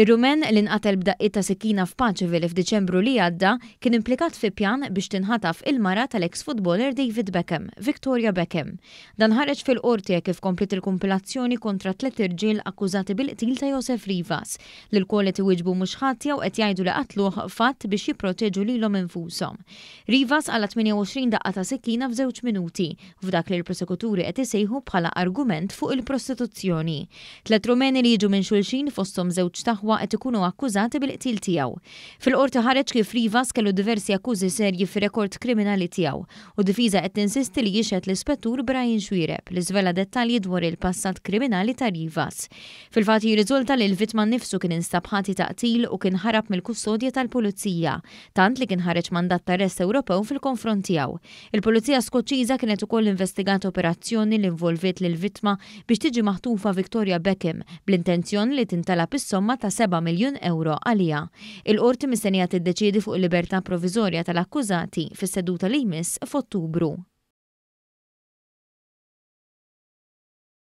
Ir-Rumen li nqatel b'daqqiet ta' sikkina f'Panċeville f'Diċembru li għadda kien implikat fi pjan biex tinħataf il-mara tal-ex footballer David Beckham, Victoria Beckham. Dan ħareġ fil-qorti kif komplet il-kompilazzjoni kontra tlet irġiel akkużati bil-qtil ta' Josef Rivas li l-kolet iwiġbu mhux ħadd jew qed jgħidu li qatluh fatt biex jipproteġu lilhom infushom. Rivas għal 28 daqqa ta' sikina f'żewġ minuti f'dak li l-prosekuturi qed isejħu bħala argument fuq il-prostituzzjoni. Tlet Rumeni li jiġu minn xulxin fosthom żewġ taħwa waqt ikunu akkużati bil-qtil tiegħu. Fil-qorti ħareġ kif Rivas kellu diversi akkużi serji f'rekord rekord kriminali tiegħu u difiża qed tinsisti li jixed l-ispettur Brian Xwireb li żvela dettalji dwar il-passat kriminali ta' Rivas. Fil-fatt jirriżulta li l-vittma nifsu kien instabħati ħati taqtil u kien ħarab mill-kustodja tal-Pulizija, tant li kien ħareġ mandat ta' rest Ewropew fil-konfront tiegħu. Il-Pulizija Skoċċiża kienet ukoll investigat operazzjoni li involvet lill vittma biex tiġi maħtufa Victoria Beckham bl-intenzjon li tintalab is-somma ta' 7 miljun euro għalija. Il-qorti mistennija tiddeċiedi fuq il-libertà provizorja tal-akkużati fis-seduta li jmiss f'Ottubru.